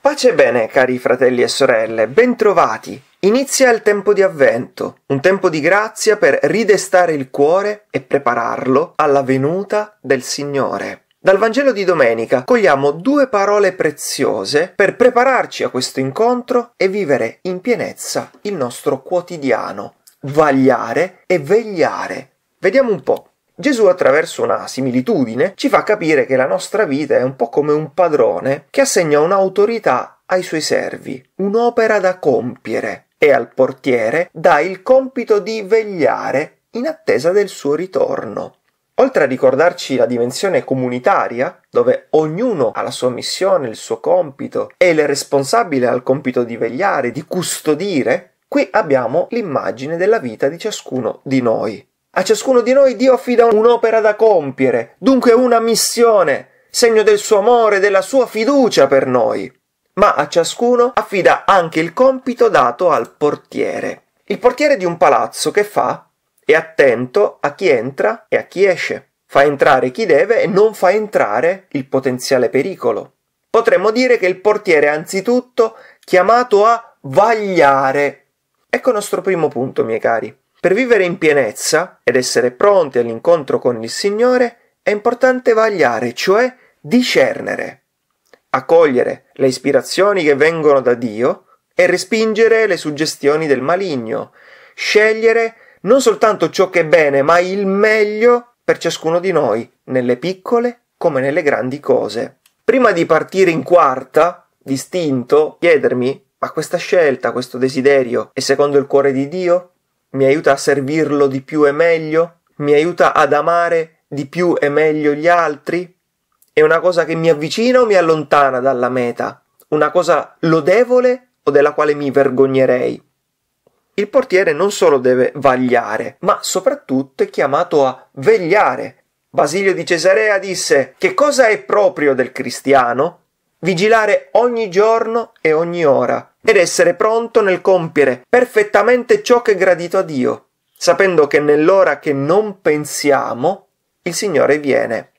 Pace bene, cari fratelli e sorelle, bentrovati. Inizia il tempo di avvento, un tempo di grazia per ridestare il cuore e prepararlo alla venuta del Signore. Dal Vangelo di domenica cogliamo due parole preziose per prepararci a questo incontro e vivere in pienezza il nostro quotidiano, vagliare e vegliare. Vediamo un po'. Gesù attraverso una similitudine ci fa capire che la nostra vita è un po' come un padrone che assegna un'autorità ai suoi servi, un'opera da compiere, e al portiere dà il compito di vegliare in attesa del suo ritorno. Oltre a ricordarci la dimensione comunitaria, dove ognuno ha la sua missione, il suo compito e il responsabile ha il compito di vegliare, di custodire, qui abbiamo l'immagine della vita di ciascuno di noi. A ciascuno di noi Dio affida un'opera da compiere, dunque una missione, segno del suo amore, della sua fiducia per noi. Ma a ciascuno affida anche il compito dato al portiere. Il portiere di un palazzo che fa? È attento a chi entra e a chi esce. Fa entrare chi deve e non fa entrare il potenziale pericolo. Potremmo dire che il portiere è anzitutto chiamato a vagliare. Ecco il nostro primo punto, miei cari. Per vivere in pienezza ed essere pronti all'incontro con il Signore è importante vagliare, cioè discernere, accogliere le ispirazioni che vengono da Dio e respingere le suggestioni del maligno, scegliere non soltanto ciò che è bene, ma il meglio per ciascuno di noi, nelle piccole come nelle grandi cose. Prima di partire in quarta, distinto, chiedermi, ma questa scelta, questo desiderio è secondo il cuore di Dio? mi aiuta a servirlo di più e meglio, mi aiuta ad amare di più e meglio gli altri, è una cosa che mi avvicina o mi allontana dalla meta, una cosa lodevole o della quale mi vergognerei. Il portiere non solo deve vagliare, ma soprattutto è chiamato a vegliare. Basilio di Cesarea disse che cosa è proprio del cristiano? vigilare ogni giorno e ogni ora, ed essere pronto nel compiere perfettamente ciò che è gradito a Dio, sapendo che nell'ora che non pensiamo il Signore viene.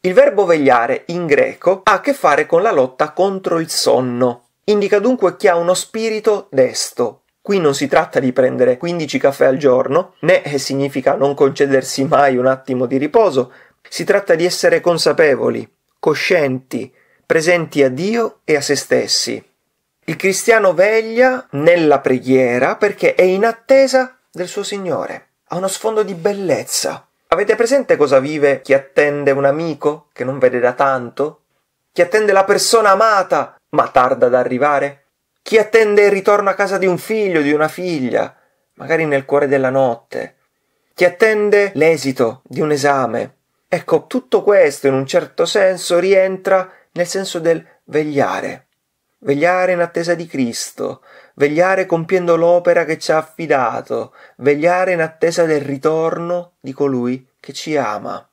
Il verbo vegliare in greco ha a che fare con la lotta contro il sonno. Indica dunque chi ha uno spirito desto, Qui non si tratta di prendere 15 caffè al giorno, né significa non concedersi mai un attimo di riposo, si tratta di essere consapevoli, coscienti, presenti a Dio e a se stessi. Il cristiano veglia nella preghiera perché è in attesa del suo Signore. Ha uno sfondo di bellezza. Avete presente cosa vive chi attende un amico che non vede da tanto? Chi attende la persona amata ma tarda ad arrivare? Chi attende il ritorno a casa di un figlio, o di una figlia, magari nel cuore della notte? Chi attende l'esito di un esame? Ecco, tutto questo in un certo senso rientra nel senso del vegliare, vegliare in attesa di Cristo, vegliare compiendo l'opera che ci ha affidato, vegliare in attesa del ritorno di colui che ci ama.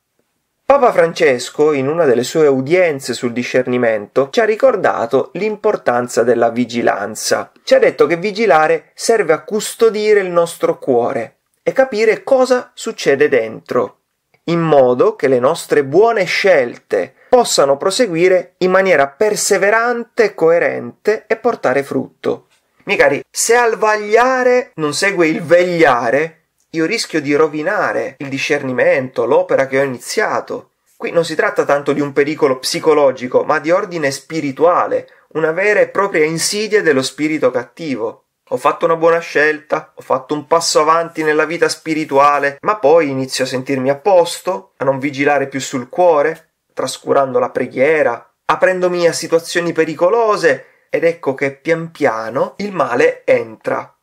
Papa Francesco, in una delle sue udienze sul discernimento, ci ha ricordato l'importanza della vigilanza. Ci ha detto che vigilare serve a custodire il nostro cuore e capire cosa succede dentro, in modo che le nostre buone scelte, possano proseguire in maniera perseverante, coerente e portare frutto. Miei cari, se al vagliare non segue il vegliare, io rischio di rovinare il discernimento, l'opera che ho iniziato. Qui non si tratta tanto di un pericolo psicologico, ma di ordine spirituale, una vera e propria insidia dello spirito cattivo. Ho fatto una buona scelta, ho fatto un passo avanti nella vita spirituale, ma poi inizio a sentirmi a posto, a non vigilare più sul cuore, trascurando la preghiera, aprendomi a situazioni pericolose ed ecco che pian piano il male entra.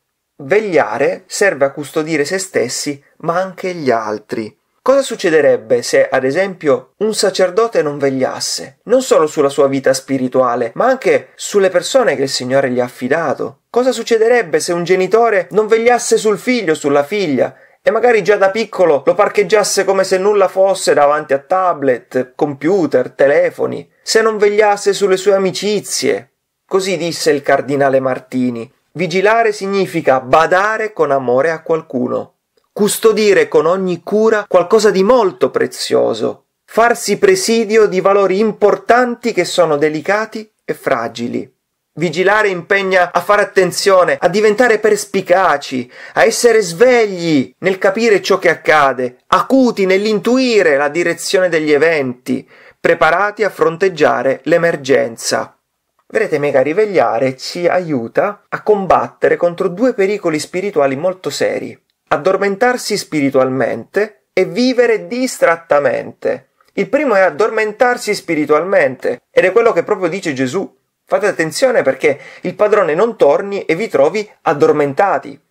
Vegliare serve a custodire se stessi ma anche gli altri. Cosa succederebbe se, ad esempio, un sacerdote non vegliasse, non solo sulla sua vita spirituale, ma anche sulle persone che il Signore gli ha affidato? Cosa succederebbe se un genitore non vegliasse sul figlio, sulla figlia, e magari già da piccolo lo parcheggiasse come se nulla fosse davanti a tablet, computer, telefoni, se non vegliasse sulle sue amicizie. Così disse il cardinale Martini. Vigilare significa badare con amore a qualcuno, custodire con ogni cura qualcosa di molto prezioso, farsi presidio di valori importanti che sono delicati e fragili. Vigilare impegna a fare attenzione, a diventare perspicaci, a essere svegli nel capire ciò che accade, acuti nell'intuire la direzione degli eventi, preparati a fronteggiare l'emergenza. Vedete, Mega Rivegliare ci aiuta a combattere contro due pericoli spirituali molto seri. Addormentarsi spiritualmente e vivere distrattamente. Il primo è addormentarsi spiritualmente ed è quello che proprio dice Gesù. Fate attenzione perché il padrone non torni e vi trovi addormentati.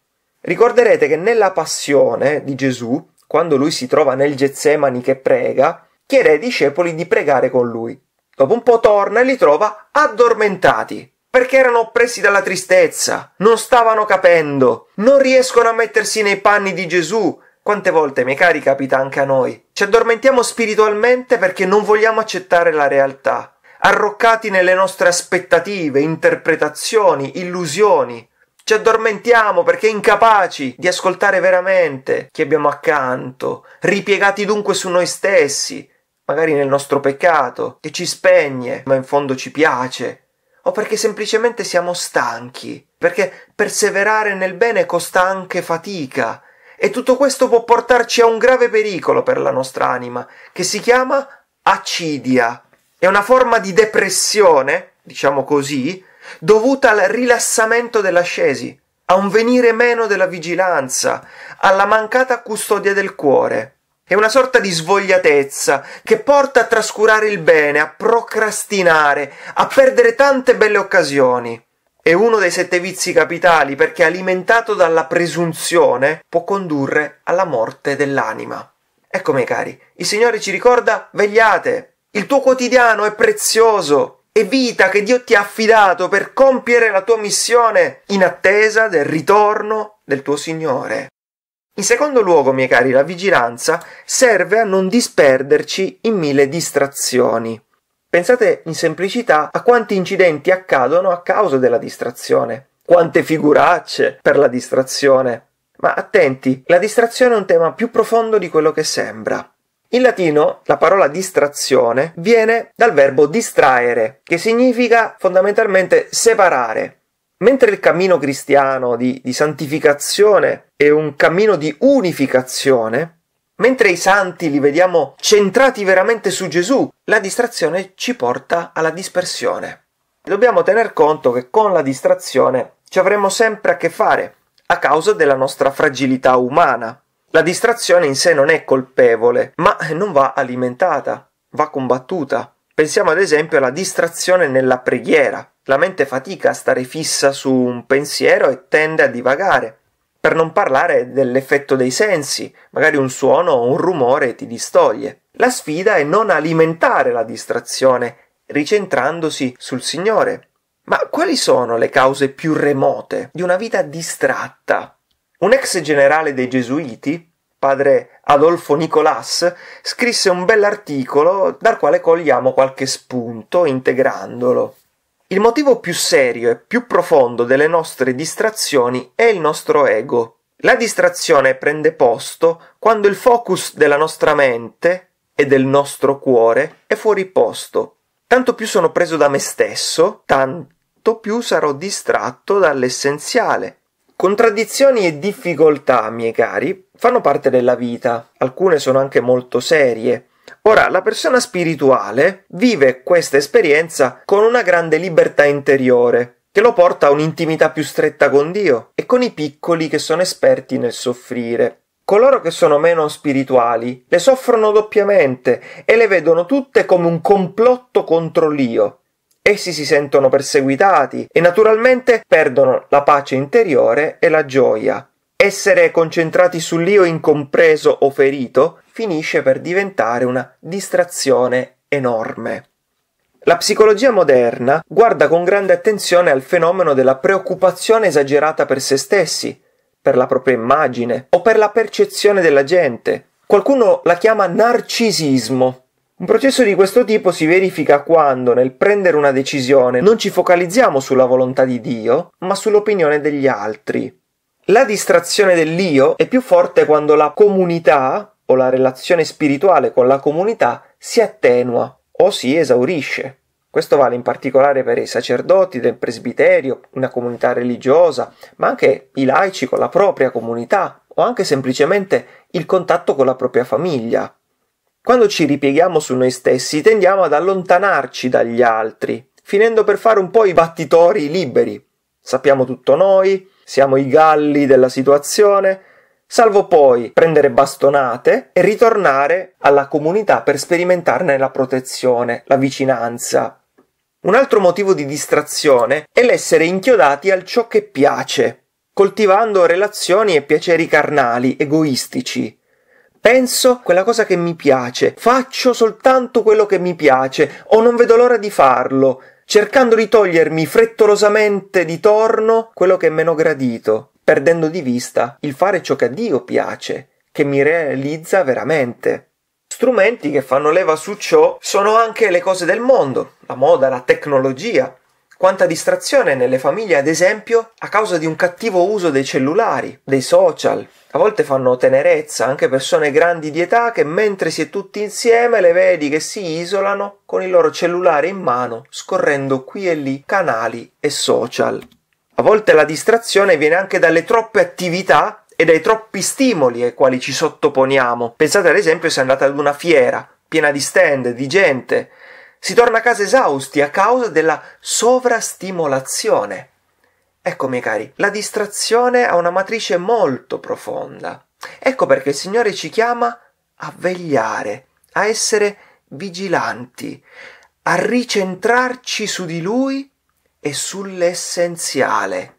Ricorderete che nella passione di Gesù, quando lui si trova nel Getsemani che prega, chiede ai discepoli di pregare con lui. Dopo un po' torna e li trova addormentati, perché erano oppressi dalla tristezza, non stavano capendo, non riescono a mettersi nei panni di Gesù. Quante volte, miei cari, capita anche a noi. Ci addormentiamo spiritualmente perché non vogliamo accettare la realtà, arroccati nelle nostre aspettative, interpretazioni, illusioni. Ci addormentiamo perché incapaci di ascoltare veramente chi abbiamo accanto, ripiegati dunque su noi stessi, magari nel nostro peccato, che ci spegne, ma in fondo ci piace, o perché semplicemente siamo stanchi, perché perseverare nel bene costa anche fatica, e tutto questo può portarci a un grave pericolo per la nostra anima, che si chiama acidia, è una forma di depressione, diciamo così, dovuta al rilassamento dell'ascesi, a un venire meno della vigilanza, alla mancata custodia del cuore. È una sorta di svogliatezza che porta a trascurare il bene, a procrastinare, a perdere tante belle occasioni. È uno dei sette vizi capitali perché alimentato dalla presunzione può condurre alla morte dell'anima. Ecco, miei cari, il Signore ci ricorda vegliate, il tuo quotidiano è prezioso, è vita che Dio ti ha affidato per compiere la tua missione in attesa del ritorno del tuo Signore. In secondo luogo, miei cari, la vigilanza serve a non disperderci in mille distrazioni. Pensate in semplicità a quanti incidenti accadono a causa della distrazione, quante figuracce per la distrazione. Ma attenti, la distrazione è un tema più profondo di quello che sembra. In latino la parola distrazione viene dal verbo distraere, che significa fondamentalmente separare. Mentre il cammino cristiano di, di, santificazione è un cammino di unificazione, mentre i santi li vediamo centrati veramente su Gesù, la distrazione ci porta alla dispersione. Dobbiamo tener conto che con la distrazione ci avremo sempre a che fare, a causa della nostra fragilità umana. La distrazione in sé non è colpevole, ma non va alimentata, va combattuta. Pensiamo ad esempio alla distrazione nella preghiera. La mente fatica a stare fissa su un pensiero e tende a divagare. Per non parlare dell'effetto dei sensi, magari un suono o un rumore ti distoglie. La sfida è non alimentare la distrazione, ricentrandosi sul Signore. Ma quali sono le cause più remote di una vita distratta? Un ex generale dei Gesuiti, padre Adolfo Nicolas, scrisse un bell'articolo dal quale cogliamo qualche spunto integrandolo. Il motivo più serio e più profondo delle nostre distrazioni è il nostro ego. La distrazione prende posto quando il focus della nostra mente e del nostro cuore è fuori posto. Tanto più sono preso da me stesso, tanto più sarò distratto dall'essenziale, Contraddizioni e difficoltà, miei cari, fanno parte della vita, alcune sono anche molto serie. Ora, la persona spirituale vive questa esperienza con una grande libertà interiore, che lo porta a un'intimità più stretta con Dio e con i piccoli che sono esperti nel soffrire. Coloro che sono meno spirituali le soffrono doppiamente e le vedono tutte come un complotto contro l'io, essi si sentono perseguitati e naturalmente perdono la pace interiore e la gioia. Essere concentrati sull'io incompreso o ferito finisce per diventare una distrazione enorme. La psicologia moderna guarda con grande attenzione al fenomeno della preoccupazione esagerata per se stessi, per la propria immagine o per la percezione della gente. Qualcuno la chiama narcisismo un processo di questo tipo si verifica quando, nel prendere una decisione, non ci focalizziamo sulla volontà di Dio, ma sull'opinione degli altri. La distrazione dell'io è più forte quando la comunità o la relazione spirituale con la comunità si attenua o si esaurisce. Questo vale in particolare per i sacerdoti del presbiterio, una comunità religiosa, ma anche i laici con la propria comunità o anche semplicemente il contatto con la propria famiglia. Quando ci ripieghiamo su noi stessi tendiamo ad allontanarci dagli altri, finendo per fare un po' i battitori liberi. Sappiamo tutto noi, siamo i galli della situazione, salvo poi prendere bastonate e ritornare alla comunità per sperimentarne la protezione, la vicinanza. Un altro motivo di distrazione è l'essere inchiodati al ciò che piace, coltivando relazioni e piaceri carnali, egoistici, penso quella cosa che mi piace, faccio soltanto quello che mi piace o non vedo l'ora di farlo, cercando di togliermi frettolosamente di torno quello che è meno gradito, perdendo di vista il fare ciò che a Dio piace, che mi realizza veramente. Strumenti che fanno leva su ciò sono anche le cose del mondo, la moda, la tecnologia, quanta distrazione nelle famiglie, ad esempio, a causa di un cattivo uso dei cellulari, dei social. A volte fanno tenerezza anche persone grandi di età che mentre si è tutti insieme le vedi che si isolano con il loro cellulare in mano, scorrendo qui e lì canali e social. A volte la distrazione viene anche dalle troppe attività e dai troppi stimoli ai quali ci sottoponiamo. Pensate ad esempio se andate ad una fiera piena di stand, di gente, si torna a casa esausti a causa della sovrastimolazione. Ecco, miei cari, la distrazione ha una matrice molto profonda. Ecco perché il Signore ci chiama a vegliare, a essere vigilanti, a ricentrarci su di Lui e sull'essenziale.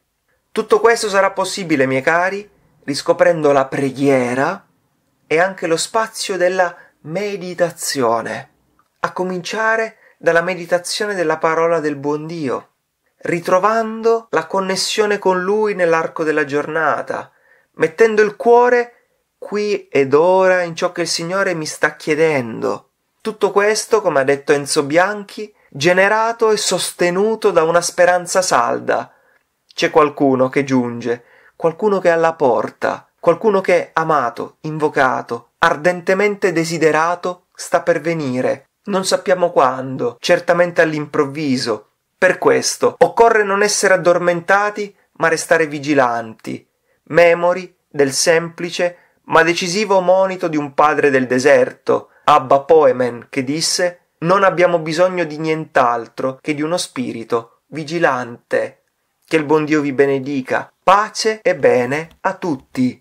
Tutto questo sarà possibile, miei cari, riscoprendo la preghiera e anche lo spazio della meditazione a cominciare dalla meditazione della parola del buon Dio, ritrovando la connessione con Lui nell'arco della giornata, mettendo il cuore qui ed ora in ciò che il Signore mi sta chiedendo. Tutto questo, come ha detto Enzo Bianchi, generato e sostenuto da una speranza salda. C'è qualcuno che giunge, qualcuno che è alla porta, qualcuno che, amato, invocato, ardentemente desiderato, sta per venire, non sappiamo quando, certamente all'improvviso. Per questo occorre non essere addormentati, ma restare vigilanti, memori del semplice ma decisivo monito di un padre del deserto, Abba Poemen, che disse non abbiamo bisogno di nient'altro che di uno spirito vigilante. Che il buon Dio vi benedica. Pace e bene a tutti.